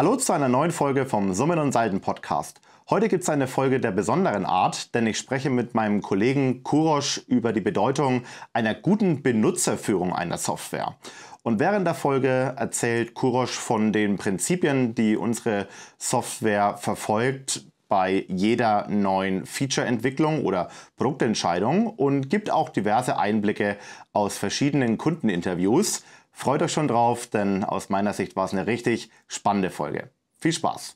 Hallo zu einer neuen Folge vom Summen und Salden Podcast. Heute gibt es eine Folge der besonderen Art, denn ich spreche mit meinem Kollegen Kurosch über die Bedeutung einer guten Benutzerführung einer Software. Und während der Folge erzählt Kurosch von den Prinzipien, die unsere Software verfolgt, bei jeder neuen Feature-Entwicklung oder Produktentscheidung und gibt auch diverse Einblicke aus verschiedenen Kundeninterviews, Freut euch schon drauf, denn aus meiner Sicht war es eine richtig spannende Folge. Viel Spaß!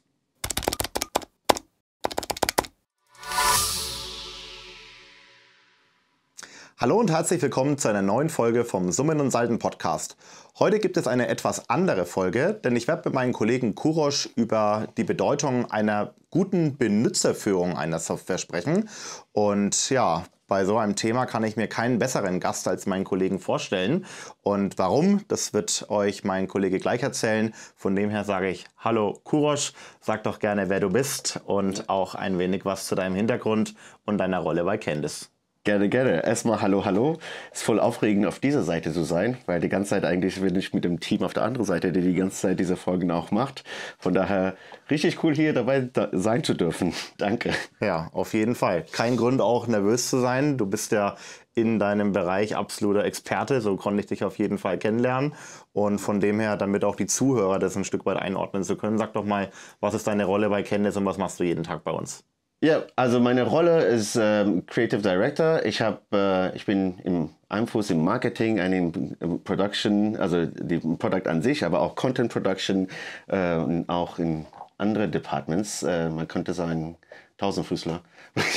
Hallo und herzlich willkommen zu einer neuen Folge vom Summen und Salden Podcast. Heute gibt es eine etwas andere Folge, denn ich werde mit meinem Kollegen Kurosch über die Bedeutung einer guten Benutzerführung einer Software sprechen. Und ja, bei so einem Thema kann ich mir keinen besseren Gast als meinen Kollegen vorstellen. Und warum, das wird euch mein Kollege gleich erzählen. Von dem her sage ich Hallo Kurosch, sag doch gerne, wer du bist und auch ein wenig was zu deinem Hintergrund und deiner Rolle bei Candice. Gerne, gerne. Erstmal hallo, hallo. Es Ist voll aufregend, auf dieser Seite zu sein, weil die ganze Zeit eigentlich bin ich mit dem Team auf der anderen Seite, der die ganze Zeit diese Folgen auch macht. Von daher richtig cool, hier dabei da sein zu dürfen. Danke. Ja, auf jeden Fall. Kein Grund auch nervös zu sein. Du bist ja in deinem Bereich absoluter Experte, so konnte ich dich auf jeden Fall kennenlernen. Und von dem her, damit auch die Zuhörer das ein Stück weit einordnen zu können, sag doch mal, was ist deine Rolle bei Candice und was machst du jeden Tag bei uns? Ja, also meine Rolle ist ähm, Creative Director. Ich habe, äh, ich bin im einem im Marketing, in Production, also die Product an sich, aber auch Content Production äh, und auch in andere Departments. Äh, man könnte sagen Tausendfüßler.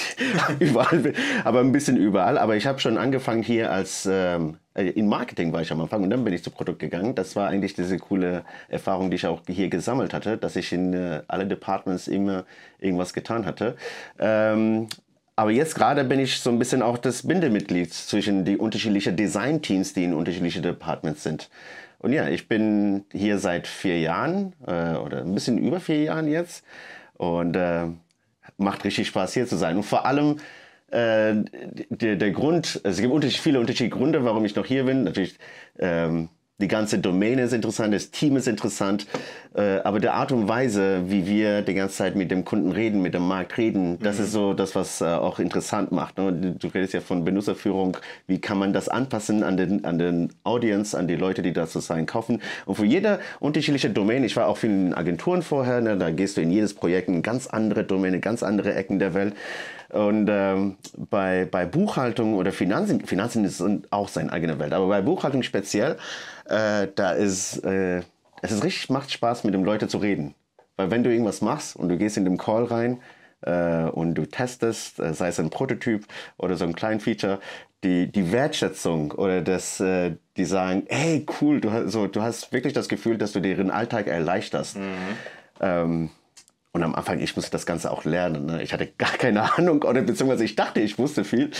überall, aber ein bisschen überall. Aber ich habe schon angefangen hier als ähm, äh, in Marketing war ich am Anfang und dann bin ich zu Produkt gegangen. Das war eigentlich diese coole Erfahrung, die ich auch hier gesammelt hatte, dass ich in äh, alle Departments immer irgendwas getan hatte. Ähm, aber jetzt gerade bin ich so ein bisschen auch das Bindemitglied zwischen die unterschiedlichen Design-Teams, die in unterschiedlichen Departments sind. Und ja, ich bin hier seit vier Jahren äh, oder ein bisschen über vier Jahren jetzt und äh, macht richtig Spaß hier zu sein. Und vor allem äh, der, der Grund, also es gibt unterschied, viele unterschiedliche Gründe, warum ich noch hier bin. Natürlich, ähm, die ganze Domäne ist interessant, das Team ist interessant, äh, aber die Art und Weise, wie wir die ganze Zeit mit dem Kunden reden, mit dem Markt reden, das mhm. ist so das, was äh, auch interessant macht. Ne? Du redest ja von Benutzerführung, wie kann man das anpassen an den, an den Audience, an die Leute, die das sozusagen kaufen. Und für jede unterschiedliche Domäne, ich war auch vielen Agenturen vorher, ne? da gehst du in jedes Projekt in ganz andere Domäne, ganz andere Ecken der Welt. Und ähm, bei, bei Buchhaltung oder Finanzen, Finanzen ist auch seine eigene Welt, aber bei Buchhaltung speziell, äh, da ist, äh, es ist richtig, macht Spaß, mit den Leuten zu reden. Weil wenn du irgendwas machst und du gehst in den Call rein, äh, und du testest, äh, sei es ein Prototyp oder so ein kleines Feature, die, die Wertschätzung oder das, äh, die sagen, hey cool, du, so, du hast wirklich das Gefühl, dass du deren Alltag erleichterst. Mhm. Ähm, und am Anfang, ich musste das Ganze auch lernen. Ne? Ich hatte gar keine Ahnung oder beziehungsweise ich dachte, ich wusste viel.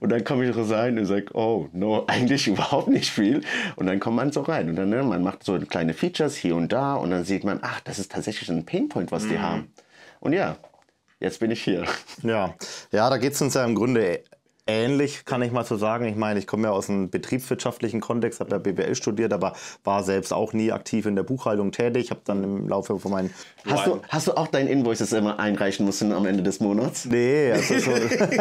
Und dann komme ich rein und sage, oh, no, eigentlich überhaupt nicht viel. Und dann kommt man so rein. Und dann, ne, man macht so kleine Features hier und da und dann sieht man, ach, das ist tatsächlich ein Painpoint, was mhm. die haben. Und ja, jetzt bin ich hier. Ja, ja da geht es uns ja im Grunde ähnlich, kann ich mal so sagen. Ich meine, ich komme ja aus einem betriebswirtschaftlichen Kontext, habe ja BWL studiert, aber war selbst auch nie aktiv in der Buchhaltung tätig. Habe dann im Laufe von meinen... Hast du, hast du auch dein Invoices immer einreichen müssen am Ende des Monats? Nee. Also so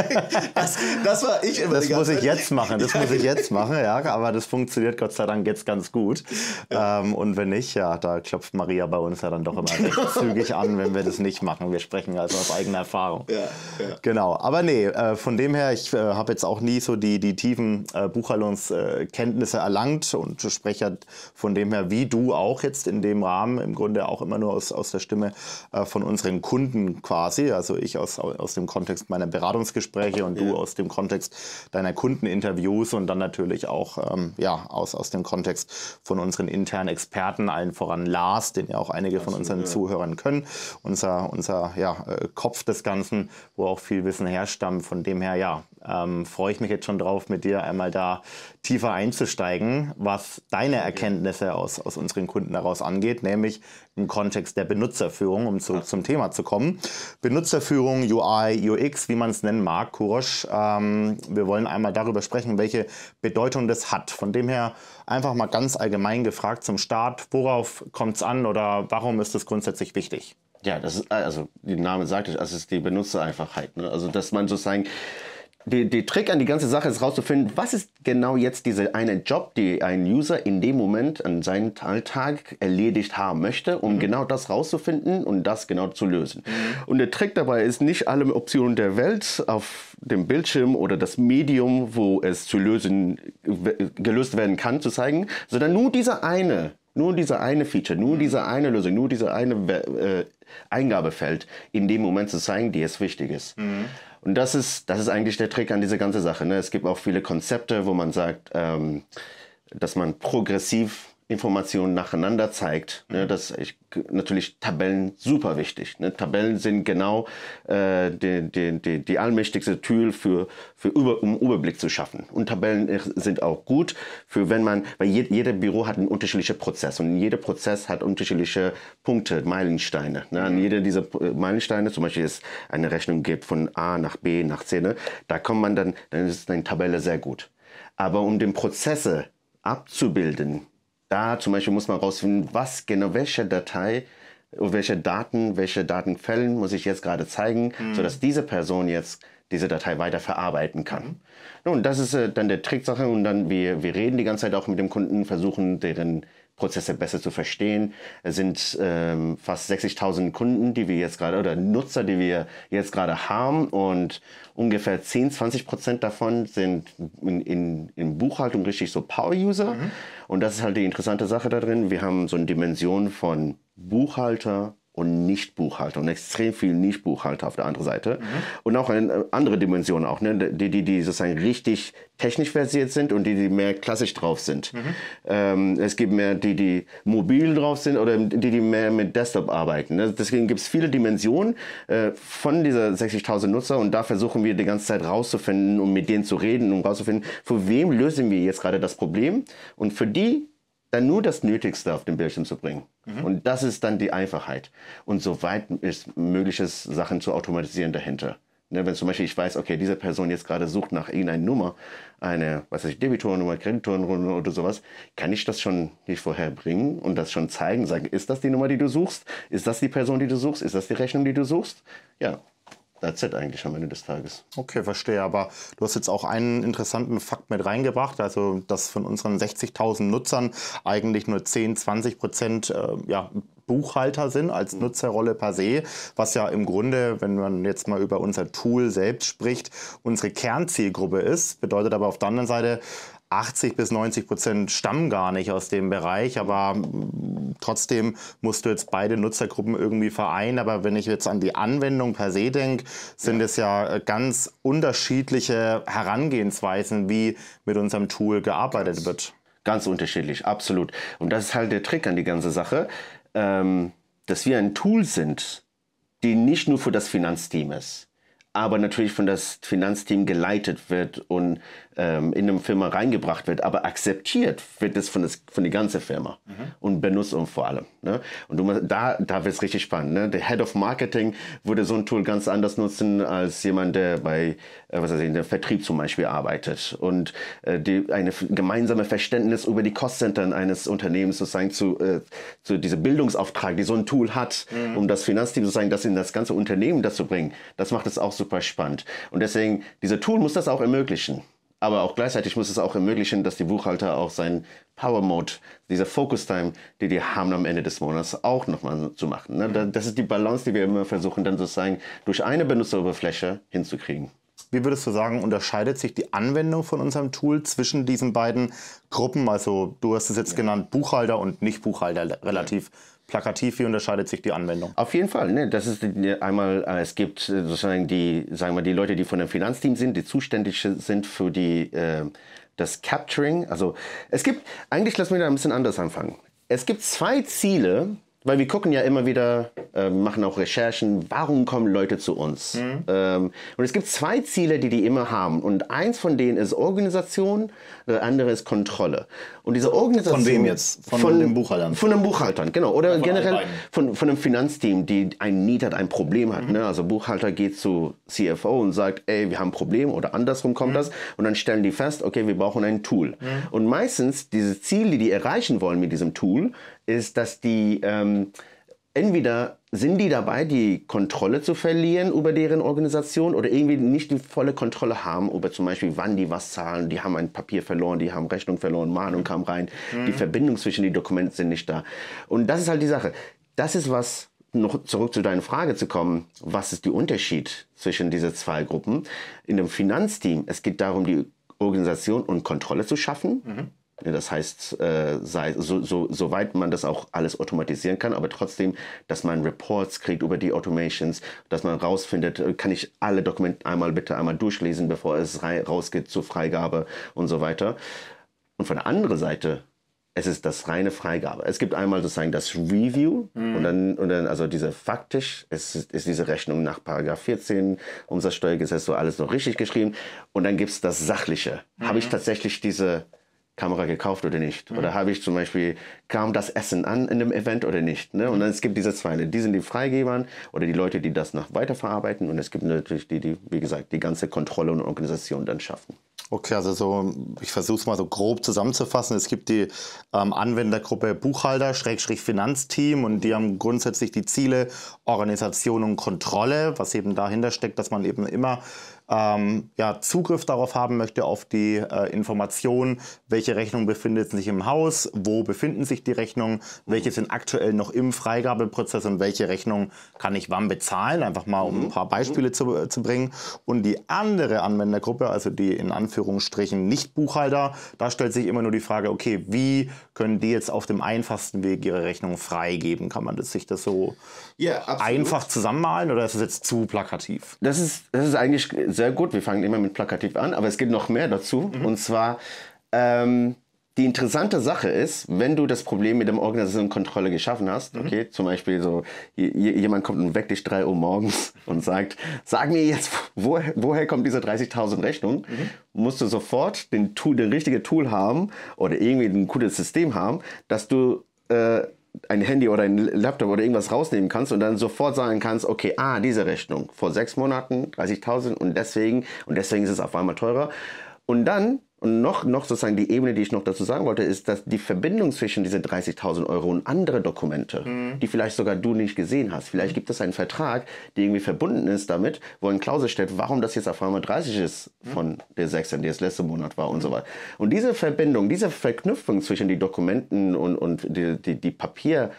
das, das, war ich immer. Das muss ich jetzt machen, das ja. muss ich jetzt machen, ja. Aber das funktioniert Gott sei Dank jetzt ganz gut. Ja. Ähm, und wenn nicht, ja, da klopft Maria bei uns ja dann doch immer recht zügig an, wenn wir das nicht machen. Wir sprechen also aus eigener Erfahrung. Ja, genau, aber nee, äh, von dem her, ich... Äh, äh, habe jetzt auch nie so die, die tiefen äh, Buchhaltungskenntnisse erlangt und spreche ja halt von dem her, wie du auch jetzt in dem Rahmen, im Grunde auch immer nur aus, aus der Stimme äh, von unseren Kunden quasi. Also ich aus, aus dem Kontext meiner Beratungsgespräche und ja. du aus dem Kontext deiner Kundeninterviews und dann natürlich auch ähm, ja, aus, aus dem Kontext von unseren internen Experten, allen voran Lars, den ja auch einige von unseren ja. Zuhörern können. Unser, unser ja, äh, Kopf des Ganzen, wo auch viel Wissen herstammt. Von dem her, ja, äh, ähm, freue ich mich jetzt schon drauf, mit dir einmal da tiefer einzusteigen, was deine Erkenntnisse aus, aus unseren Kunden daraus angeht, nämlich im Kontext der Benutzerführung, um zu, zum Thema zu kommen. Benutzerführung, UI, UX, wie man es nennen mag, Kurosch. Ähm, wir wollen einmal darüber sprechen, welche Bedeutung das hat. Von dem her einfach mal ganz allgemein gefragt zum Start, worauf kommt es an oder warum ist es grundsätzlich wichtig? Ja, das ist, also, der Name sagt es, also es ist die Benutzereinfachheit. Ne? Also, dass man sozusagen die, die Trick an die ganze Sache ist herauszufinden, was ist genau jetzt dieser eine Job, die ein User in dem Moment an seinem Alltag erledigt haben möchte, um mhm. genau das herauszufinden und das genau zu lösen. Mhm. Und der Trick dabei ist nicht alle Optionen der Welt auf dem Bildschirm oder das Medium, wo es zu lösen gelöst werden kann, zu zeigen, sondern nur diese eine nur diese eine Feature, nur mhm. diese eine Lösung, nur diese eine äh, Eingabefeld in dem Moment zu zeigen, die es wichtig ist. Mhm. Und das ist, das ist eigentlich der Trick an dieser ganzen Sache. Ne? Es gibt auch viele Konzepte, wo man sagt, ähm, dass man progressiv Informationen nacheinander zeigt. Ne, mhm. das ich, natürlich Tabellen super wichtig. Ne? Tabellen sind genau äh, die, die, die, die allmächtigste Tür für, für über, um Überblick zu schaffen. Und Tabellen sind auch gut für wenn man, weil je, jeder Büro hat einen unterschiedlichen Prozess und jeder Prozess hat unterschiedliche Punkte, Meilensteine. Ne? An mhm. jeder dieser äh, Meilensteine, zum Beispiel es eine Rechnung gibt von A nach B nach C, ne? da kommt man dann, dann ist eine Tabelle sehr gut. Aber um den Prozesse abzubilden, da zum Beispiel muss man rausfinden, was genau welche Datei welche Daten, welche Datenquellen muss ich jetzt gerade zeigen, mhm. sodass diese Person jetzt diese Datei weiter verarbeiten kann. Mhm. Nun, das ist äh, dann der Tricksache und dann wir, wir reden die ganze Zeit auch mit dem Kunden, versuchen deren Prozesse besser zu verstehen. Es sind ähm, fast 60.000 Kunden, die wir jetzt gerade oder Nutzer, die wir jetzt gerade haben und ungefähr 10, 20 Prozent davon sind in, in, in Buchhaltung richtig so Power-User. Mhm. Und das ist halt die interessante Sache da drin. Wir haben so eine Dimension von Buchhalter, und Nichtbuchhalter und extrem viel Nichtbuchhalter auf der anderen Seite mhm. und auch eine andere Dimension auch, ne? die, die, die sozusagen richtig technisch versiert sind und die, die mehr klassisch drauf sind. Mhm. Ähm, es gibt mehr die, die mobil drauf sind oder die, die mehr mit Desktop arbeiten. Ne? Deswegen gibt es viele Dimensionen äh, von dieser 60.000 Nutzer und da versuchen wir die ganze Zeit rauszufinden und um mit denen zu reden und um rauszufinden, für wem lösen wir jetzt gerade das Problem und für die dann nur das Nötigste auf den Bildschirm zu bringen. Mhm. Und das ist dann die Einfachheit. Und soweit ist mögliches, Sachen zu automatisieren dahinter. Ne, wenn zum Beispiel ich weiß, okay, diese Person jetzt gerade sucht nach irgendeiner Nummer, eine, was weiß ich, Debitorennummer, Kreditorennummer oder sowas, kann ich das schon nicht vorher bringen und das schon zeigen, sagen, ist das die Nummer, die du suchst? Ist das die Person, die du suchst? Ist das die Rechnung, die du suchst? Ja, that's it eigentlich am Ende des Tages. Okay, verstehe. Aber du hast jetzt auch einen interessanten Fakt mit reingebracht, also dass von unseren 60.000 Nutzern eigentlich nur 10, 20 Prozent äh, ja, Buchhalter sind als mhm. Nutzerrolle per se, was ja im Grunde, wenn man jetzt mal über unser Tool selbst spricht, unsere Kernzielgruppe ist. Bedeutet aber auf der anderen Seite, 80 bis 90 Prozent stammen gar nicht aus dem Bereich, aber mm, trotzdem musst du jetzt beide Nutzergruppen irgendwie vereinen. Aber wenn ich jetzt an die Anwendung per se denke, sind ja. es ja äh, ganz unterschiedliche Herangehensweisen, wie mit unserem Tool gearbeitet ganz, wird. Ganz unterschiedlich, absolut. Und das ist halt der Trick an die ganze Sache, ähm, dass wir ein Tool sind, die nicht nur für das Finanzteam ist aber natürlich von das Finanzteam geleitet wird und ähm, in eine Firma reingebracht wird, aber akzeptiert wird es von, das, von der ganzen Firma mhm. und benutzt und vor allem. Ne? Und du, da, da wird es richtig spannend. Ne? Der Head of Marketing würde so ein Tool ganz anders nutzen als jemand, der bei äh, was weiß ich, in der Vertrieb zum Beispiel arbeitet und äh, die, eine gemeinsame Verständnis über die Kostcentern eines Unternehmens sozusagen zu, äh, zu diesem Bildungsauftrag, die so ein Tool hat, mhm. um das Finanzteam sozusagen das in das ganze Unternehmen dazu bringen. Das macht es auch super spannend. Und deswegen, dieser Tool muss das auch ermöglichen aber auch gleichzeitig muss es auch ermöglichen, dass die Buchhalter auch seinen Power Mode, dieser Focus Time, die die haben am Ende des Monats, auch nochmal zu machen. Ne? Das ist die Balance, die wir immer versuchen, dann sozusagen durch eine Benutzeroberfläche hinzukriegen. Wie würdest du sagen, unterscheidet sich die Anwendung von unserem Tool zwischen diesen beiden Gruppen? Also du hast es jetzt ja. genannt, Buchhalter und Nicht-Buchhalter relativ ja plakativ, wie unterscheidet sich die Anwendung? Auf jeden Fall. Ne? Das ist einmal, äh, es gibt äh, sozusagen die, sagen wir, die Leute, die von dem Finanzteam sind, die zuständig sind für die, äh, das Capturing. Also es gibt, eigentlich lassen wir da ein bisschen anders anfangen. Es gibt zwei Ziele, weil wir gucken ja immer wieder, äh, machen auch Recherchen, warum kommen Leute zu uns? Mhm. Ähm, und es gibt zwei Ziele, die die immer haben. Und eins von denen ist Organisation, der andere ist Kontrolle. Und diese Organisation... Von wem jetzt? Von, von dem Buchhalter? Von den Buchhaltern, genau. Oder ja, von generell von, von einem Finanzteam, die ein Need hat, ein Problem hat. Mhm. Ne? Also Buchhalter geht zu CFO und sagt, ey, wir haben ein Problem oder andersrum kommt mhm. das. Und dann stellen die fest, okay, wir brauchen ein Tool. Mhm. Und meistens diese Ziele, die die erreichen wollen mit diesem Tool, ist, dass die ähm, entweder sind die dabei, die Kontrolle zu verlieren über deren Organisation oder irgendwie nicht die volle Kontrolle haben über zum Beispiel, wann die was zahlen. Die haben ein Papier verloren, die haben Rechnung verloren, Mahnung kam rein, mhm. die Verbindung zwischen den Dokumenten sind nicht da. Und das ist halt die Sache. Das ist was, noch zurück zu deiner Frage zu kommen, was ist der Unterschied zwischen diese zwei Gruppen? In dem Finanzteam, es geht darum, die Organisation und Kontrolle zu schaffen. Mhm Ne, das heißt, äh, sei, so, so, soweit man das auch alles automatisieren kann, aber trotzdem, dass man Reports kriegt über die Automations, dass man rausfindet, äh, kann ich alle Dokumente einmal bitte einmal durchlesen, bevor es rausgeht zur Freigabe und so weiter. Und von der anderen Seite, es ist das reine Freigabe. Es gibt einmal sozusagen das Review mhm. und, hm. dann, und dann, also diese faktisch, es ist, ist diese Rechnung nach Paragraph 14 Umsatzsteuergesetz so alles noch richtig geschrieben. Und dann gibt es das Sachliche. Mhm. Habe ich hm. tatsächlich diese Kamera gekauft oder nicht? Mhm. Oder habe ich zum Beispiel, kam das Essen an in dem Event oder nicht? Ne? Und dann, es gibt diese zwei. Ne? Die sind die Freigebern oder die Leute, die das nach weiterverarbeiten. Und es gibt natürlich die, die, wie gesagt, die ganze Kontrolle und Organisation dann schaffen. Okay, also so, ich versuche es mal so grob zusammenzufassen. Es gibt die ähm, Anwendergruppe Buchhalter, Schrägstrich Finanzteam und die haben grundsätzlich die Ziele Organisation und Kontrolle, was eben dahinter steckt, dass man eben immer ähm, ja, Zugriff darauf haben möchte, auf die äh, Informationen, welche Rechnung befindet sich im Haus, wo befinden sich die Rechnungen, welche mhm. sind aktuell noch im Freigabeprozess und welche Rechnung kann ich wann bezahlen, einfach mal um mhm. ein paar Beispiele mhm. zu, äh, zu bringen. Und die andere Anwendergruppe, also die in Anführungsstrichen Nicht-Buchhalter, da stellt sich immer nur die Frage, okay, wie können die jetzt auf dem einfachsten Weg ihre Rechnung freigeben? Kann man das, sich das so yeah, einfach zusammenmalen oder ist es jetzt zu plakativ? Das ist, das ist eigentlich sehr gut. Wir fangen immer mit plakativ an, aber es gibt noch mehr dazu. Mhm. Und zwar, ähm, die interessante Sache ist, wenn du das Problem mit der Kontrolle geschaffen hast, mhm. okay, zum Beispiel so, jemand kommt und weckt dich 3 Uhr morgens und sagt, sag mir jetzt, wo, woher kommt diese 30.000 Rechnung? Mhm. Musst du sofort den, Tool, den richtigen Tool haben oder irgendwie ein gutes System haben, dass du äh, ein Handy oder ein Laptop oder irgendwas rausnehmen kannst und dann sofort sagen kannst, okay, ah, diese Rechnung vor sechs Monaten 30.000 und deswegen und deswegen ist es auf einmal teurer. Und dann und noch, noch sozusagen die Ebene, die ich noch dazu sagen wollte, ist, dass die Verbindung zwischen diese 30.000 Euro und andere Dokumente, mhm. die vielleicht sogar du nicht gesehen hast, vielleicht mhm. gibt es einen Vertrag, der irgendwie verbunden ist damit, wo eine Klausel steht, warum das jetzt auf einmal 30 ist mhm. von mhm. der 6, die es letzte Monat war und mhm. so weiter. Und diese Verbindung, diese Verknüpfung zwischen den Dokumenten und, und die, die, die Papier,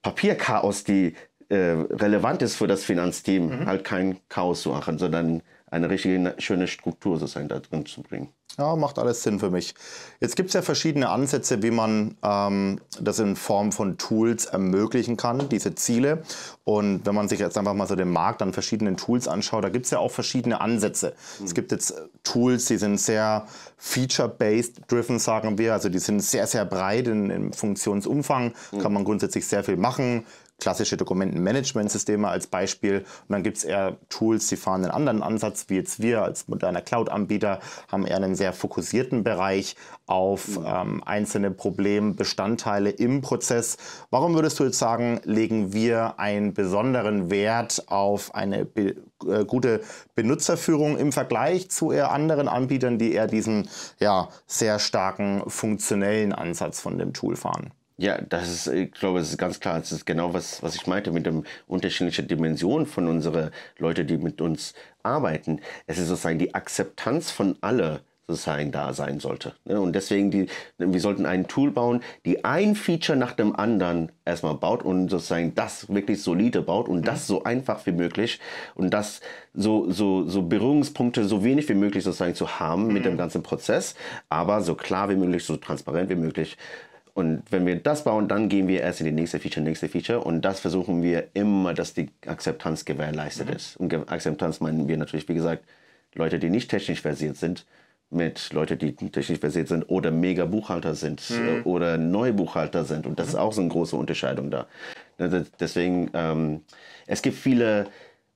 Papierchaos, die äh, relevant ist für das Finanzteam, mhm. halt kein Chaos zu machen, sondern eine richtige schöne Struktur sozusagen da drin zu bringen. Ja, macht alles Sinn für mich. Jetzt gibt es ja verschiedene Ansätze, wie man ähm, das in Form von Tools ermöglichen kann, diese Ziele. Und wenn man sich jetzt einfach mal so den Markt an verschiedenen Tools anschaut, da gibt es ja auch verschiedene Ansätze. Mhm. Es gibt jetzt äh, Tools, die sind sehr feature-based driven, sagen wir. Also die sind sehr, sehr breit im Funktionsumfang, mhm. kann man grundsätzlich sehr viel machen klassische Dokumentenmanagementsysteme als Beispiel. Und dann gibt es eher Tools, die fahren einen anderen Ansatz, wie jetzt wir als moderner Cloud-Anbieter haben eher einen sehr fokussierten Bereich auf mhm. ähm, einzelne Problembestandteile im Prozess. Warum würdest du jetzt sagen, legen wir einen besonderen Wert auf eine be äh, gute Benutzerführung im Vergleich zu eher anderen Anbietern, die eher diesen ja, sehr starken funktionellen Ansatz von dem Tool fahren? Ja, das ist, äh, ich glaube, es ist ganz klar, es ist genau was, was ich meinte mit dem unterschiedlichen Dimension von unsere Leute, die mit uns arbeiten. Es ist sozusagen die Akzeptanz von alle sozusagen da sein sollte. Ne? Und deswegen, die, wir sollten ein Tool bauen, die ein Feature nach dem anderen erstmal baut und sozusagen das wirklich solide baut und mhm. das so einfach wie möglich und das so, so, so Berührungspunkte so wenig wie möglich sozusagen zu haben mhm. mit dem mhm. ganzen Prozess, aber so klar wie möglich, so transparent wie möglich und wenn wir das bauen, dann gehen wir erst in die nächste Feature, nächste Feature. Und das versuchen wir immer, dass die Akzeptanz gewährleistet mhm. ist. Und Akzeptanz meinen wir natürlich, wie gesagt, Leute, die nicht technisch versiert sind, mit Leuten, die technisch versiert sind oder mega Buchhalter sind mhm. Äh, oder Neubuchhalter sind. Und das mhm. ist auch so eine große Unterscheidung da. Deswegen, ähm, es gibt viele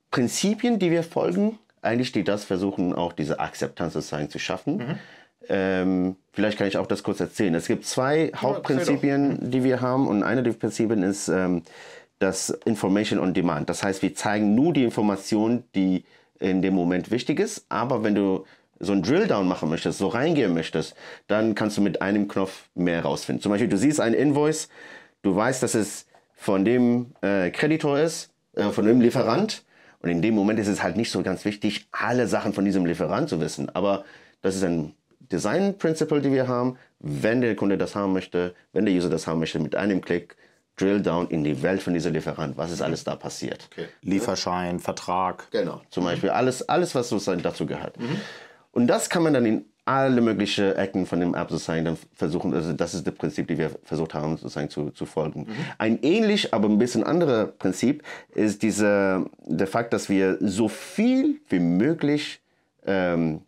Prinzipien, die wir folgen. Eigentlich, die das versuchen, auch diese Akzeptanz sozusagen zu schaffen. Mhm ähm, vielleicht kann ich auch das kurz erzählen. Es gibt zwei Hauptprinzipien, die wir haben. Und eine der Prinzipien ist ähm, das Information on Demand. Das heißt, wir zeigen nur die Information, die in dem Moment wichtig ist. Aber wenn du so einen Drill-Down machen möchtest, so reingehen möchtest, dann kannst du mit einem Knopf mehr rausfinden. Zum Beispiel, du siehst einen Invoice, du weißt, dass es von dem äh, Kreditor ist, äh, von dem Lieferant. Und in dem Moment ist es halt nicht so ganz wichtig, alle Sachen von diesem Lieferant zu wissen. Aber das ist ein Design Principle, die wir haben. Wenn der Kunde das haben möchte, wenn der User das haben möchte, mit einem Klick Drill down in die Welt von diesem Lieferant, was ist alles da passiert. Okay. Lieferschein, Vertrag. Genau, zum Beispiel mhm. alles, alles was sozusagen dazu gehört. Mhm. Und das kann man dann in alle möglichen Ecken von dem App sozusagen dann versuchen, also das ist das Prinzip, die wir versucht haben sozusagen zu, zu folgen. Mhm. Ein ähnlich, aber ein bisschen anderes Prinzip ist diese, der Fakt, dass wir so viel wie möglich ähm,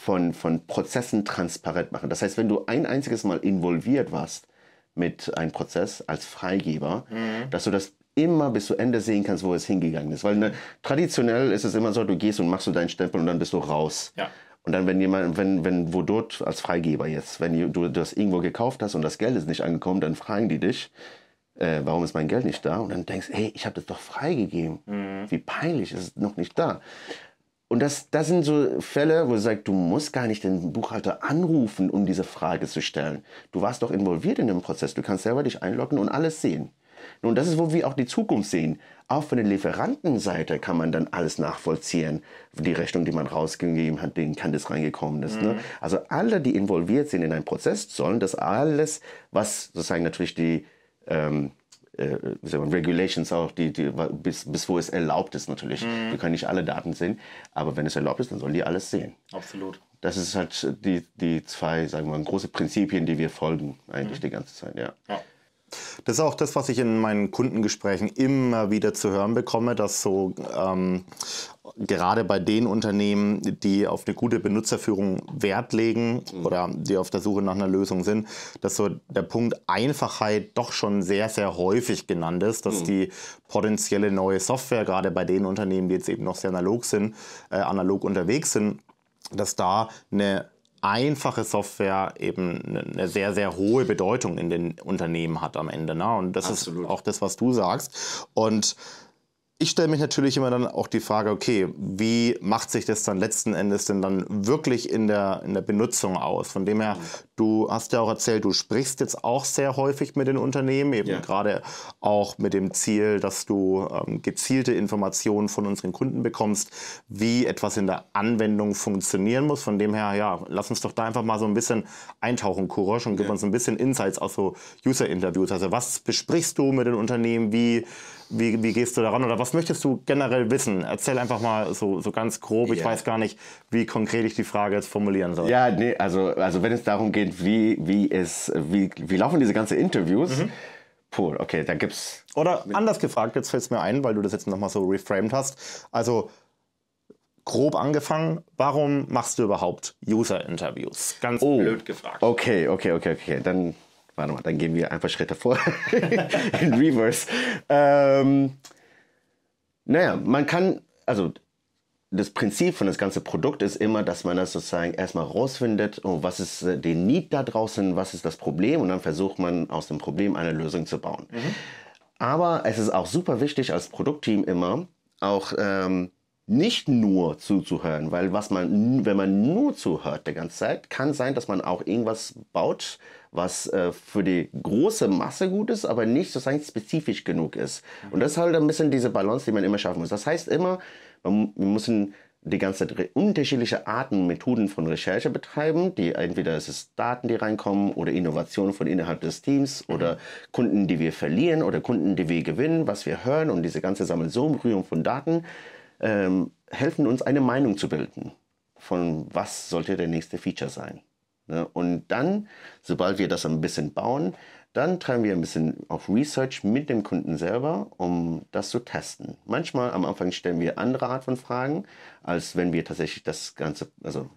von, von Prozessen transparent machen. Das heißt, wenn du ein einziges Mal involviert warst mit einem Prozess als Freigeber, mhm. dass du das immer bis zu Ende sehen kannst, wo es hingegangen ist. Weil ne, traditionell ist es immer so, du gehst und machst du deinen Stempel und dann bist du raus. Ja. Und dann, wenn jemand, wenn, wenn, wo dort als Freigeber jetzt, wenn du das irgendwo gekauft hast und das Geld ist nicht angekommen, dann fragen die dich, äh, warum ist mein Geld nicht da? Und dann denkst, du, hey, ich habe das doch freigegeben. Mhm. Wie peinlich ist es noch nicht da? Und das, das sind so Fälle, wo du sagst, du musst gar nicht den Buchhalter anrufen, um diese Frage zu stellen. Du warst doch involviert in dem Prozess. Du kannst selber dich einloggen und alles sehen. Nun, das ist, wo wir auch die Zukunft sehen. Auch von der Lieferantenseite kann man dann alles nachvollziehen. Die Rechnung, die man rausgegeben hat, den kann das reingekommen ist. Ne? Mhm. Ne? Also alle, die involviert sind in einen Prozess, sollen das alles, was sozusagen natürlich die ähm, äh, Regulations auch, die, die, bis, bis wo es erlaubt ist natürlich. Mhm. Wir können nicht alle Daten sehen, aber wenn es erlaubt ist, dann sollen die alles sehen. Absolut. Das ist halt die, die zwei, sagen wir mal, große Prinzipien, die wir folgen eigentlich mhm. die ganze Zeit, ja. ja. Das ist auch das, was ich in meinen Kundengesprächen immer wieder zu hören bekomme, dass so ähm, gerade bei den Unternehmen, die auf eine gute Benutzerführung Wert legen mhm. oder die auf der Suche nach einer Lösung sind, dass so der Punkt Einfachheit doch schon sehr, sehr häufig genannt ist, dass mhm. die potenzielle neue Software, gerade bei den Unternehmen, die jetzt eben noch sehr analog sind, äh, analog unterwegs sind, dass da eine einfache Software eben ne, eine sehr, sehr hohe Bedeutung in den Unternehmen hat am Ende. Ne? Und das Absolut. ist auch das, was du sagst. Und ich stelle mich natürlich immer dann auch die Frage, okay, wie macht sich das dann letzten Endes denn dann wirklich in der, in der Benutzung aus? Von dem her, du hast ja auch erzählt, du sprichst jetzt auch sehr häufig mit den Unternehmen, eben ja. gerade auch mit dem Ziel, dass du ähm, gezielte Informationen von unseren Kunden bekommst, wie etwas in der Anwendung funktionieren muss. Von dem her, ja, lass uns doch da einfach mal so ein bisschen eintauchen, Kurosch, und gib ja. uns ein bisschen Insights aus so User-Interviews. Also was besprichst du mit den Unternehmen, wie wie, wie gehst du daran oder was möchtest du generell wissen? Erzähl einfach mal so, so ganz grob, ich weiß gar nicht, wie konkret ich die Frage jetzt formulieren soll. Ja, nee, also, also wenn es darum geht, wie, wie, es, wie, wie laufen diese ganzen Interviews, mhm. Puh, okay, da gibt's. Oder anders gefragt, jetzt fällt es mir ein, weil du das jetzt nochmal so reframed hast. Also, grob angefangen, warum machst du überhaupt User-Interviews? Ganz oh, blöd gefragt. Okay, okay, okay, okay. Dann Warte mal, dann gehen wir einfach Schritte vor. In Reverse. Ähm, naja, man kann, also das Prinzip von das ganze Produkt ist immer, dass man das sozusagen erstmal rausfindet, oh, was ist äh, der Need da draußen, was ist das Problem und dann versucht man aus dem Problem eine Lösung zu bauen. Mhm. Aber es ist auch super wichtig als Produktteam immer auch ähm, nicht nur zuzuhören, weil was man, wenn man nur zuhört die ganze Zeit, kann sein, dass man auch irgendwas baut, was äh, für die große Masse gut ist, aber nicht sozusagen spezifisch genug ist. Und das ist halt ein bisschen diese Balance, die man immer schaffen muss. Das heißt immer, man, wir müssen die ganze Zeit unterschiedliche Arten, Methoden von Recherche betreiben, die entweder es ist Daten, die reinkommen oder Innovationen von innerhalb des Teams oder Kunden, die wir verlieren oder Kunden, die wir gewinnen, was wir hören und diese ganze Sammelsurium von Daten ähm, helfen uns, eine Meinung zu bilden von was sollte der nächste Feature sein. Ne? Und dann, sobald wir das ein bisschen bauen, dann treiben wir ein bisschen auf Research mit dem Kunden selber, um das zu testen. Manchmal am Anfang stellen wir andere Art von Fragen, als wenn wir tatsächlich das Ganze, also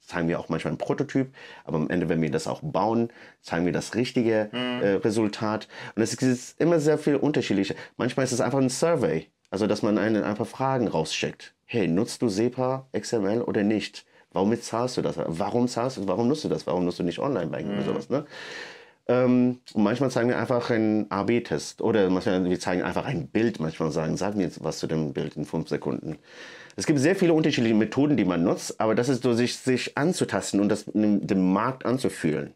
zeigen wir auch manchmal einen Prototyp, aber am Ende, wenn wir das auch bauen, zeigen wir das richtige mhm. äh, Resultat. Und es ist immer sehr viel unterschiedlicher. Manchmal ist es einfach ein Survey, also dass man einen einfach Fragen rausschickt. Hey, nutzt du SEPA, XML oder nicht? Warum zahlst du das? Warum zahlst du? Warum nutzt du das? Warum nutzt du nicht Online-Banking mhm. oder sowas? Ne? Ähm, und manchmal zeigen wir einfach einen AB-Test oder manchmal, wir zeigen einfach ein Bild. Manchmal sagen, sag mir jetzt was zu dem Bild in fünf Sekunden. Es gibt sehr viele unterschiedliche Methoden, die man nutzt, aber das ist so, sich, sich anzutasten und das, den Markt anzufühlen.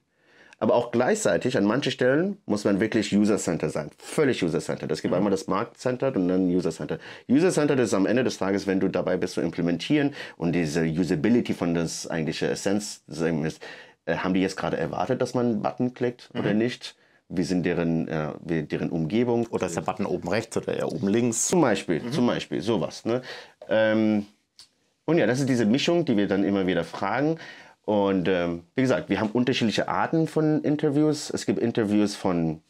Aber auch gleichzeitig, an manchen Stellen muss man wirklich User-Center sein. Völlig User-Centered. Es gibt mhm. einmal das Markt-Centered und dann User-Centered. User-Centered ist am Ende des Tages, wenn du dabei bist zu implementieren und diese Usability von das eigentliche Essenz ist, äh, haben die jetzt gerade erwartet, dass man einen Button klickt mhm. oder nicht? wie sind deren, äh, wie deren Umgebung. Oder ist der Button oben rechts oder eher oben links? Zum Beispiel, mhm. zum Beispiel, sowas. Ne? Ähm, und ja, das ist diese Mischung, die wir dann immer wieder fragen. Und ähm, wie gesagt, wir haben unterschiedliche Arten von Interviews. Es gibt Interviews von,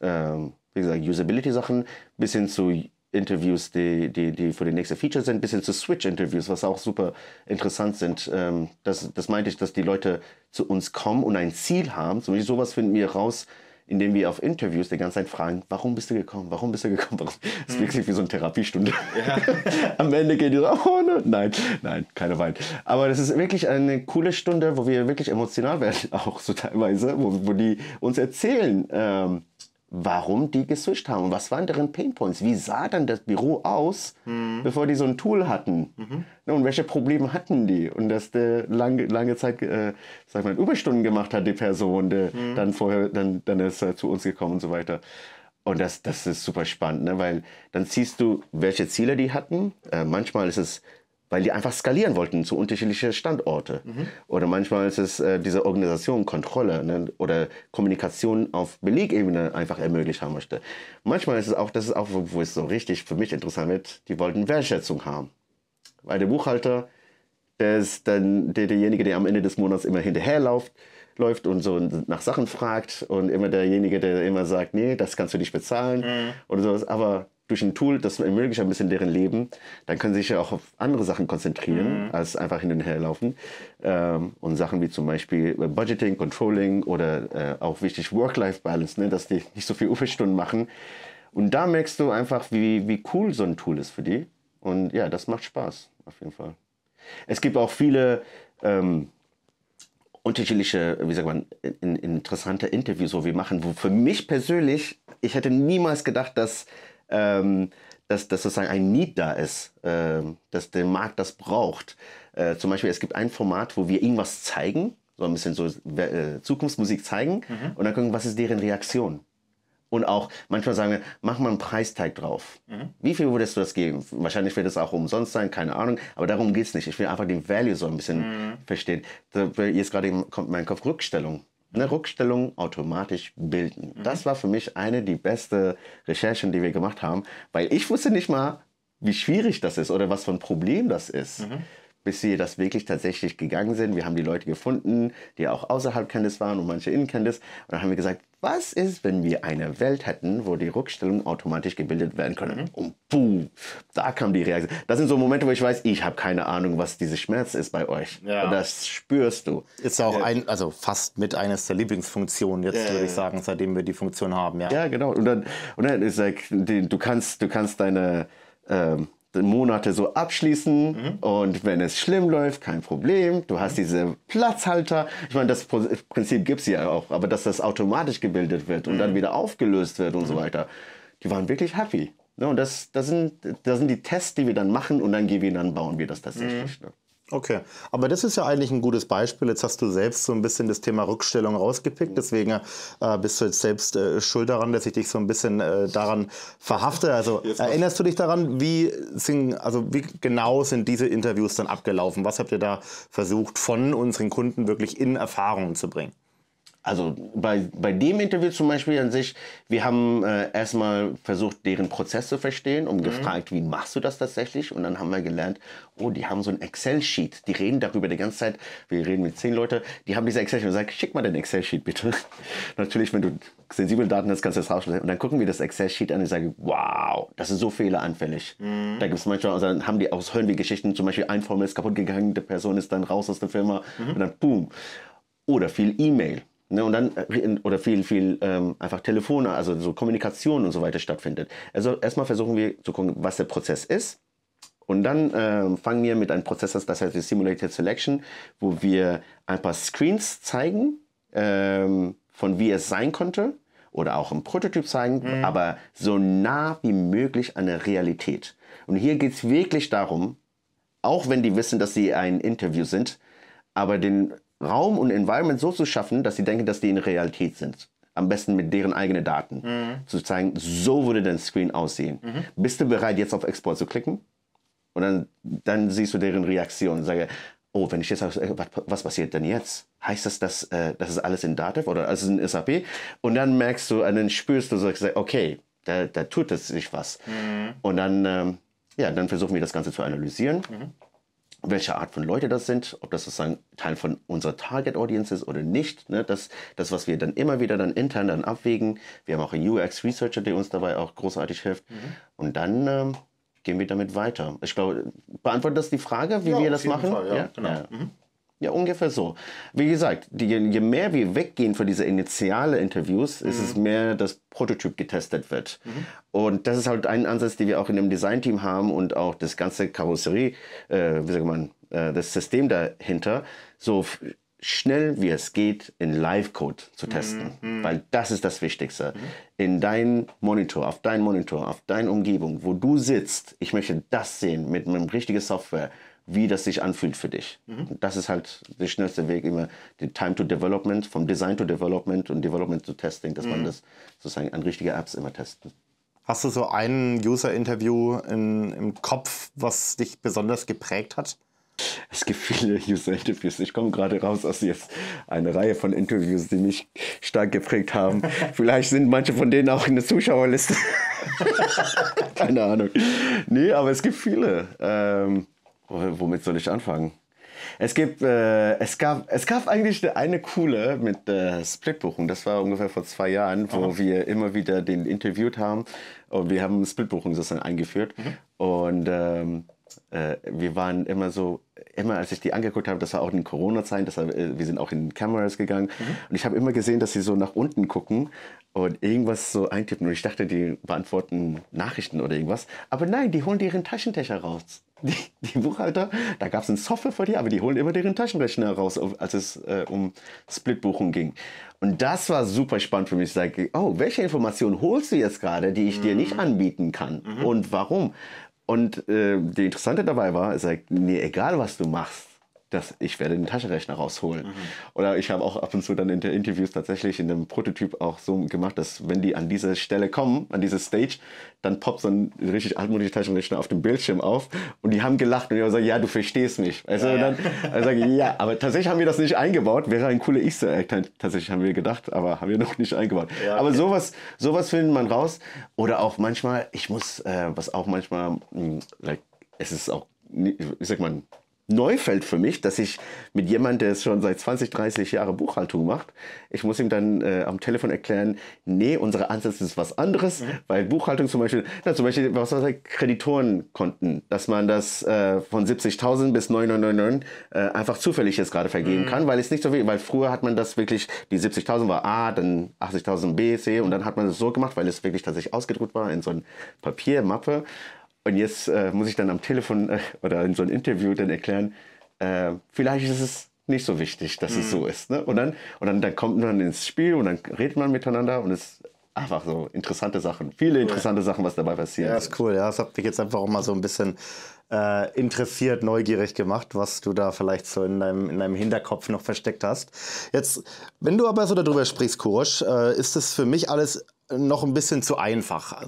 ähm, wie gesagt, Usability-Sachen bis hin zu Interviews, die, die, die für die nächste Feature sind, bis hin zu Switch-Interviews, was auch super interessant sind. Ähm, das, das meinte ich, dass die Leute zu uns kommen und ein Ziel haben. Zum Beispiel sowas finden wir raus, indem wir auf Interviews die ganze Zeit fragen, warum bist du gekommen, warum bist du gekommen, Das ist mhm. wirklich wie so eine Therapiestunde. Ja. Am Ende geht die so, oh ne? nein, nein, keine Wein. Aber das ist wirklich eine coole Stunde, wo wir wirklich emotional werden, auch so teilweise, wo, wo die uns erzählen, ähm, warum die geswitcht haben und was waren deren Painpoints. Wie sah dann das Büro aus, mhm. bevor die so ein Tool hatten? Mhm. Ne, und welche Probleme hatten die? Und dass der lange, lange Zeit, äh, sag mal, Überstunden gemacht hat, die Person, der mhm. dann vorher, dann, dann ist er zu uns gekommen und so weiter. Und das, das ist super spannend, ne? weil dann siehst du, welche Ziele die hatten. Äh, manchmal ist es weil die einfach skalieren wollten zu unterschiedlichen Standorten. Mhm. Oder manchmal ist es äh, diese Organisation, Kontrolle ne? oder Kommunikation auf Belegebene einfach ermöglicht haben möchte. Manchmal ist es auch, das ist auch, wo es so richtig für mich interessant wird, die wollten Wertschätzung haben. Weil der Buchhalter, der ist dann der, derjenige, der am Ende des Monats immer hinterherläuft läuft und so nach Sachen fragt und immer derjenige, der immer sagt, nee, das kannst du nicht bezahlen mhm. oder sowas. Aber durch ein Tool, das ermöglicht ein bisschen deren Leben, dann können sie sich ja auch auf andere Sachen konzentrieren, mhm. als einfach hin und her laufen. Ähm, und Sachen wie zum Beispiel äh, Budgeting, Controlling oder äh, auch wichtig Work-Life-Balance, ne? dass die nicht so viel Überstunden machen. Und da merkst du einfach, wie, wie cool so ein Tool ist für die. Und ja, das macht Spaß, auf jeden Fall. Es gibt auch viele ähm, unterschiedliche, wie sagt man, in, in interessante Interviews, so wir machen, wo für mich persönlich, ich hätte niemals gedacht, dass ähm, dass, dass sozusagen ein Need da ist, äh, dass der Markt das braucht. Äh, zum Beispiel, es gibt ein Format, wo wir irgendwas zeigen, so ein bisschen so äh, Zukunftsmusik zeigen mhm. und dann gucken, was ist deren Reaktion. Und auch manchmal sagen wir, mach mal einen Preisteig drauf. Mhm. Wie viel würdest du das geben? Wahrscheinlich wird es auch umsonst sein, keine Ahnung. Aber darum geht es nicht. Ich will einfach den Value so ein bisschen mhm. verstehen. Da, jetzt gerade kommt mein Kopf Rückstellung eine Rückstellung automatisch bilden. Mhm. Das war für mich eine die beste Recherchen, die wir gemacht haben, weil ich wusste nicht mal, wie schwierig das ist oder was für ein Problem das ist. Mhm bis sie das wirklich tatsächlich gegangen sind. Wir haben die Leute gefunden, die auch außerhalb Candice waren und manche in Candice. Und dann haben wir gesagt, was ist, wenn wir eine Welt hätten, wo die Rückstellungen automatisch gebildet werden können? Mhm. Und puh, da kam die Reaktion. Das sind so Momente, wo ich weiß, ich habe keine Ahnung, was dieser Schmerz ist bei euch. Ja. Und das spürst du. Ist auch äh, ein, also fast mit eines der Lieblingsfunktionen jetzt, äh, würde ich sagen, seitdem wir die Funktion haben. Ja, ja genau. Und dann, und dann ist like, du kannst, du kannst deine ähm, Monate so abschließen mhm. und wenn es schlimm läuft, kein Problem. Du hast mhm. diese Platzhalter. Ich meine, das Prinzip gibt es ja auch, aber dass das automatisch gebildet wird und mhm. dann wieder aufgelöst wird und mhm. so weiter. Die waren wirklich happy. Ja, ne, und das, das, sind, das sind die Tests, die wir dann machen und dann gehen wir, dann bauen wir das tatsächlich. Mhm. Ne? Okay, aber das ist ja eigentlich ein gutes Beispiel. Jetzt hast du selbst so ein bisschen das Thema Rückstellung rausgepickt. Deswegen äh, bist du jetzt selbst äh, schuld daran, dass ich dich so ein bisschen äh, daran verhafte. Also erinnerst du dich daran, wie, sind, also wie genau sind diese Interviews dann abgelaufen? Was habt ihr da versucht, von unseren Kunden wirklich in Erfahrungen zu bringen? Also bei, bei dem Interview zum Beispiel an sich, wir haben äh, erstmal versucht, deren Prozess zu verstehen und mhm. gefragt, wie machst du das tatsächlich? Und dann haben wir gelernt, oh, die haben so ein Excel-Sheet. Die reden darüber die ganze Zeit. Wir reden mit zehn Leuten, die haben diese Excel-Sheet und sagen, schick mal den Excel-Sheet bitte. Natürlich, wenn du sensible Daten hast, kannst du das rausschneiden. Und dann gucken wir das Excel-Sheet an und sagen, wow, das ist so fehleranfällig. Mhm. Da gibt es manchmal, also dann haben die auch, hören wir Geschichten, zum Beispiel ein Formel ist kaputt gegangen, die Person ist dann raus aus der Firma mhm. und dann boom. Oder viel E-Mail Ne, und dann, äh, oder viel, viel ähm, einfach Telefone, also so Kommunikation und so weiter stattfindet. Also erstmal versuchen wir zu gucken, was der Prozess ist. Und dann äh, fangen wir mit einem Prozess an, das heißt die Simulated Selection, wo wir ein paar Screens zeigen, ähm, von wie es sein konnte, oder auch im Prototyp zeigen, mhm. aber so nah wie möglich an der Realität. Und hier geht es wirklich darum, auch wenn die wissen, dass sie ein Interview sind, aber den Raum und Environment so zu schaffen, dass sie denken, dass die in Realität sind. Am besten mit deren eigenen Daten. Mhm. Zu zeigen, so würde dein Screen aussehen. Mhm. Bist du bereit, jetzt auf Export zu klicken? Und dann, dann siehst du deren Reaktion und sage, oh, wenn ich jetzt, äh, was passiert denn jetzt? Heißt das, dass äh, das ist alles in Dativ oder alles in SAP? Und dann merkst du, dann spürst du so, okay, da, da tut es sich was. Mhm. Und dann, ähm, ja, dann versuchen wir das Ganze zu analysieren. Mhm welche Art von Leute das sind, ob das sozusagen Teil von unserer Target Audience ist oder nicht. Ne? Das, das, was wir dann immer wieder dann intern dann abwägen. Wir haben auch einen UX Researcher, der uns dabei auch großartig hilft. Mhm. Und dann ähm, gehen wir damit weiter. Ich glaube, beantwortet das die Frage, wie ja, wir das machen? Fall, ja, ja, genau. Ja. Mhm. Ja, ungefähr so. Wie gesagt, die, je mehr wir weggehen von diesen initialen Interviews, mhm. ist es mhm. mehr, dass Prototyp getestet wird. Mhm. Und das ist halt ein Ansatz, den wir auch in dem Designteam haben und auch das ganze Karosserie, äh, wie sagt man, äh, das System dahinter, so schnell wie es geht in Live-Code zu mhm, testen, mhm. weil das ist das Wichtigste. Mhm. In deinem Monitor, auf deinem Monitor, auf deine Umgebung, wo du sitzt, ich möchte das sehen mit einem richtigen Software wie das sich anfühlt für dich. Mhm. Das ist halt der schnellste Weg, immer den Time to Development, vom Design to Development und Development to Testing, dass mhm. man das sozusagen an richtiger Apps immer testen. Hast du so ein User-Interview im Kopf, was dich besonders geprägt hat? Es gibt viele User-Interviews. Ich komme gerade raus aus jetzt einer Reihe von Interviews, die mich stark geprägt haben. Vielleicht sind manche von denen auch in der Zuschauerliste. Keine Ahnung. Nee, aber es gibt viele. Ähm, womit soll ich anfangen? Es gibt, äh, es gab, es gab eigentlich eine, coole mit äh, Splitbuchung. Das war ungefähr vor zwei Jahren, wo Aha. wir immer wieder den interviewt haben und wir haben Splitbuchung sozusagen eingeführt mhm. und ähm, äh, wir waren immer so, immer als ich die angeguckt habe, das war auch in Corona-Zeiten, äh, wir sind auch in Cameras gegangen mhm. und ich habe immer gesehen, dass sie so nach unten gucken und irgendwas so eintippen und ich dachte, die beantworten Nachrichten oder irgendwas, aber nein, die holen ihren Taschentecher raus. Die, die Buchhalter, da gab es ein Software vor dir, aber die holen immer deren Taschenrechner raus, als es äh, um Splitbuchung ging. Und das war super spannend für mich. Ich sage, oh, welche Informationen holst du jetzt gerade, die ich mhm. dir nicht anbieten kann? Mhm. Und warum? Und äh, die Interessante dabei war, er sagt, halt, nee, egal was du machst, dass ich werde den Taschenrechner rausholen. Mhm. Oder ich habe auch ab und zu dann in den Interviews tatsächlich in einem Prototyp auch so gemacht, dass wenn die an diese Stelle kommen, an diese Stage, dann poppt so ein richtig altmodischer Taschenrechner auf dem Bildschirm auf und die haben gelacht und ich habe gesagt, ja, du verstehst mich. Also ja, dann ja. sage ich, ja, aber tatsächlich haben wir das nicht eingebaut. Wäre ein cooler Easter Egg, tatsächlich haben wir gedacht, aber haben wir noch nicht eingebaut. Ja, okay. Aber sowas, sowas findet man raus. Oder auch manchmal, ich muss, äh, was auch manchmal, mh, hm, like, es ist auch, ich sag mal, Neufeld für mich, dass ich mit jemandem, der schon seit 20, 30 Jahren Buchhaltung macht, ich muss ihm dann äh, am Telefon erklären, nee, unsere Ansätze ist was anderes, mhm. weil Buchhaltung zum Beispiel, na, zum Beispiel, was war das, Kreditorenkonten, dass man das äh, von 70.000 bis 999 äh, einfach zufällig jetzt gerade vergeben mhm. kann, weil es nicht so viel, weil früher hat man das wirklich, die 70.000 war A, dann 80.000 B, C und dann hat man es so gemacht, weil es wirklich tatsächlich ausgedruckt war in so einem Papiermappe. Und jetzt äh, muss ich dann am Telefon äh, oder in so einem Interview dann erklären, äh, vielleicht ist es nicht so wichtig, dass mhm. es so mhm. ist. Ne? Und, dann, und dann, dann kommt man ins Spiel und dann redet man miteinander und es einfach so interessante Sachen, viele interessante cool. Sachen, was dabei passiert. Ja, ist cool. Ja, das hat mich jetzt einfach auch mal so ein bisschen äh, interessiert, neugierig gemacht, was du da vielleicht so in deinem, in deinem Hinterkopf noch versteckt hast. Jetzt, wenn du aber so darüber sprichst, Kursch, äh, ist es für mich alles noch ein bisschen zu einfach.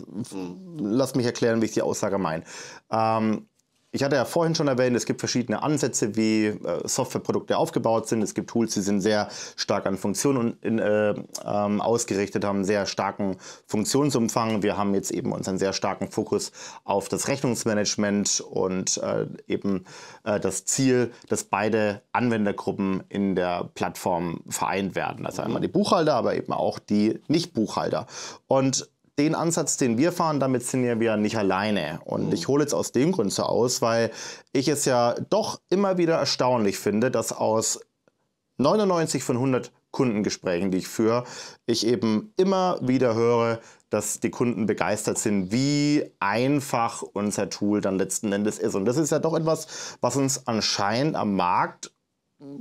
Lass mich erklären, wie ich die Aussage meine. Ähm, ich hatte ja vorhin schon erwähnt, es gibt verschiedene Ansätze, wie äh, Softwareprodukte aufgebaut sind. Es gibt Tools, die sind sehr stark an Funktionen in, äh, ähm, ausgerichtet, haben sehr starken Funktionsumfang. Wir haben jetzt eben unseren sehr starken Fokus auf das Rechnungsmanagement und äh, eben äh, das Ziel, dass beide Anwendergruppen in der Plattform vereint werden. Also einmal die Buchhalter, aber eben auch die Nicht-Buchhalter. Und den Ansatz, den wir fahren, damit sind wir ja nicht alleine. Und mhm. ich hole jetzt aus dem Grund so aus, weil ich es ja doch immer wieder erstaunlich finde, dass aus 99 von 100 Kundengesprächen, die ich führe, ich eben immer wieder höre, dass die Kunden begeistert sind, wie einfach unser Tool dann letzten Endes ist. Und das ist ja doch etwas, was uns anscheinend am Markt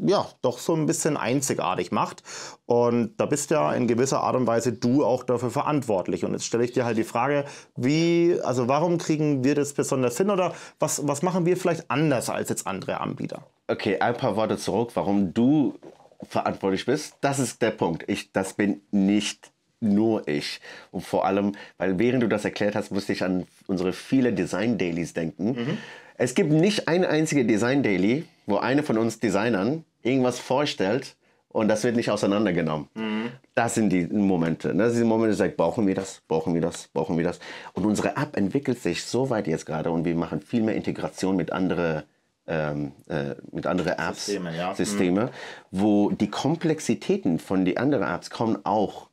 ja, doch so ein bisschen einzigartig macht. Und da bist ja in gewisser Art und Weise du auch dafür verantwortlich. Und jetzt stelle ich dir halt die Frage, wie, also warum kriegen wir das besonders hin oder was, was machen wir vielleicht anders als jetzt andere Anbieter? Okay, ein paar Worte zurück, warum du verantwortlich bist. Das ist der Punkt. Ich, das bin nicht nur ich. Und vor allem, weil während du das erklärt hast, musste ich an unsere vielen Design Dailies denken. Mhm. Es gibt nicht eine einzige Design Daily, wo eine von uns Designern irgendwas vorstellt und das wird nicht auseinandergenommen. Mhm. Das sind die Momente. Ne? Das sind die Momente, die sagen, brauchen wir das, brauchen wir das, brauchen wir das. Und unsere App entwickelt sich so weit jetzt gerade und wir machen viel mehr Integration mit anderen ähm, äh, mit anderen Apps, Systeme, ja. Systeme mhm. wo die Komplexitäten von den anderen Apps kommen auch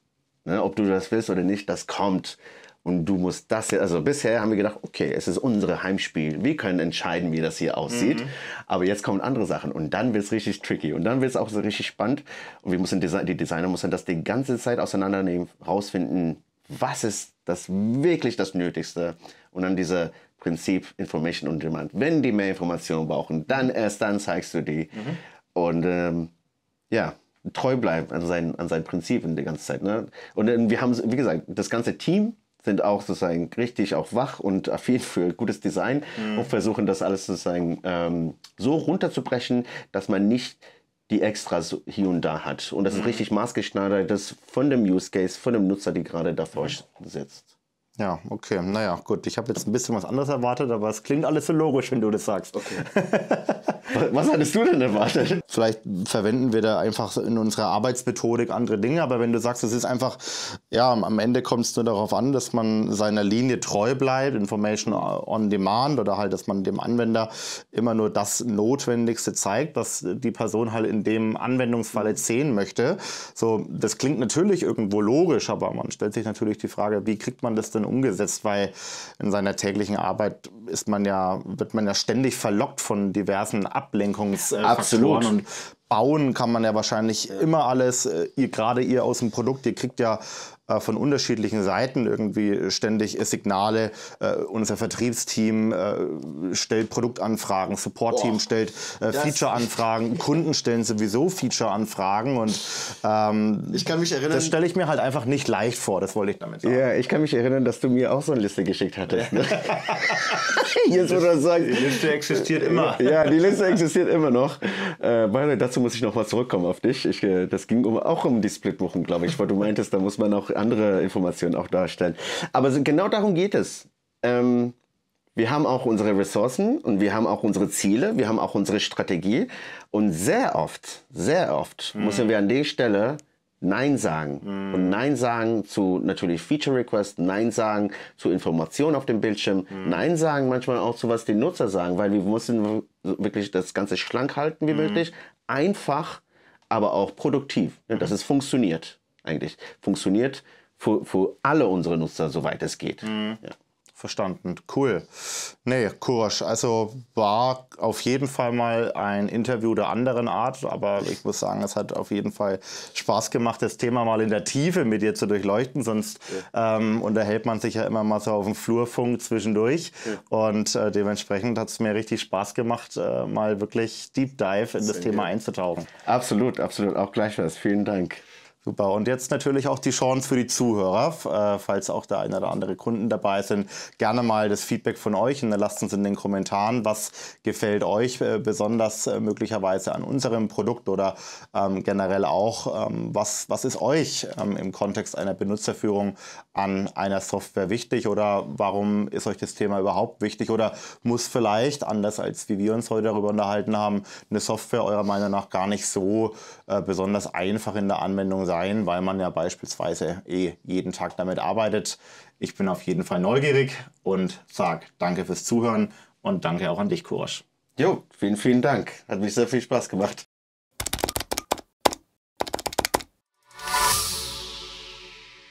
Ne, ob du das willst oder nicht, das kommt. Und du musst das jetzt, also bisher haben wir gedacht, okay, es ist unsere Heimspiel. Wir können entscheiden, wie das hier aussieht. Mhm. Aber jetzt kommen andere Sachen und dann wird es richtig tricky und dann wird es auch so richtig spannend. Und wir müssen, die Designer müssen das die ganze Zeit auseinandernehmen, rausfinden, was ist das wirklich das Nötigste. Und dann diese Prinzip Information on Demand. Wenn die mehr Informationen brauchen, dann erst dann zeigst du die. Mhm. Und ähm, ja treu bleiben an seinen, an seinen Prinzipien die ganze Zeit. Ne? Und wir haben, wie gesagt, das ganze Team sind auch sozusagen richtig auch wach und affin für gutes Design mhm. und versuchen das alles sozusagen ähm, so runterzubrechen, dass man nicht die Extras hier und da hat. Und das mhm. ist richtig maßgeschneidert das von dem Use Case, von dem Nutzer, die gerade davor mhm. sitzt. Ja, okay. Naja, gut. Ich habe jetzt ein bisschen was anderes erwartet, aber es klingt alles so logisch, wenn du das sagst. Okay. Was hattest du denn erwartet? Vielleicht verwenden wir da einfach in unserer Arbeitsmethodik andere Dinge, aber wenn du sagst, es ist einfach, ja, am Ende kommt es nur darauf an, dass man seiner Linie treu bleibt, Information on Demand oder halt, dass man dem Anwender immer nur das Notwendigste zeigt, was die Person halt in dem Anwendungsfalle sehen möchte. So, das klingt natürlich irgendwo logisch, aber man stellt sich natürlich die Frage, wie kriegt man das denn umgesetzt, weil in seiner täglichen Arbeit ist man ja, wird man ja ständig verlockt von diversen Ablenkungsfaktoren Absolut. und bauen kann man ja wahrscheinlich immer alles, äh, ihr, gerade ihr aus dem Produkt, ihr kriegt ja äh, von unterschiedlichen Seiten irgendwie äh, ständig äh, Signale. unser Vertriebsteam stellt Produktanfragen, Supportteam stellt Feature-Anfragen, Kunden stellen sowieso Feature-Anfragen und ähm, ich kann mich erinnern, das stelle ich mir halt einfach nicht leicht vor. Das wollte ich damit sagen. Ja, ich kann mich erinnern, dass du mir auch so eine Liste geschickt hattest. Ne? Jetzt, wo sagst, die Liste existiert immer. Ja, die Liste existiert immer noch. Äh, weil dazu muss ich nochmal zurückkommen auf dich. Ich, das ging um, auch um die Splitbuchung, glaube ich, weil du meintest, da muss man auch andere Informationen auch darstellen. Aber genau darum geht es. Ähm, wir haben auch unsere Ressourcen und wir haben auch unsere Ziele, wir haben auch unsere Strategie. Und sehr oft, sehr oft mm. müssen wir an der Stelle Nein sagen. Mm. Und Nein sagen zu natürlich Feature Requests, Nein sagen zu Informationen auf dem Bildschirm, mm. Nein sagen manchmal auch zu was die Nutzer sagen, weil wir müssen wirklich das Ganze schlank halten wie möglich, einfach, aber auch produktiv, dass es funktioniert eigentlich funktioniert für, für alle unsere Nutzer, soweit es geht. Mhm. Ja. Verstanden. Cool. Nee, Kursch. Also war auf jeden Fall mal ein Interview der anderen Art, aber ich muss sagen, es hat auf jeden Fall Spaß gemacht, das Thema mal in der Tiefe mit dir zu durchleuchten. Sonst ja. ähm, unterhält man sich ja immer mal so auf dem Flurfunk zwischendurch. Ja. Und äh, dementsprechend hat es mir richtig Spaß gemacht, äh, mal wirklich Deep Dive in das Sehr Thema gut. einzutauchen. Absolut, absolut. Auch gleich was. Vielen Dank. Super. Und jetzt natürlich auch die Chance für die Zuhörer, äh, falls auch der eine oder andere Kunden dabei sind, gerne mal das Feedback von euch und dann lasst uns in den Kommentaren, was gefällt euch äh, besonders äh, möglicherweise an unserem Produkt oder ähm, generell auch, ähm, was, was ist euch ähm, im Kontext einer Benutzerführung an einer Software wichtig oder warum ist euch das Thema überhaupt wichtig oder muss vielleicht, anders als wie wir uns heute darüber unterhalten haben, eine Software eurer Meinung nach gar nicht so besonders einfach in der Anwendung sein, weil man ja beispielsweise eh jeden Tag damit arbeitet. Ich bin auf jeden Fall neugierig und sag danke fürs Zuhören und danke auch an dich, Kursch. Jo, vielen, vielen Dank. Hat mich sehr viel Spaß gemacht.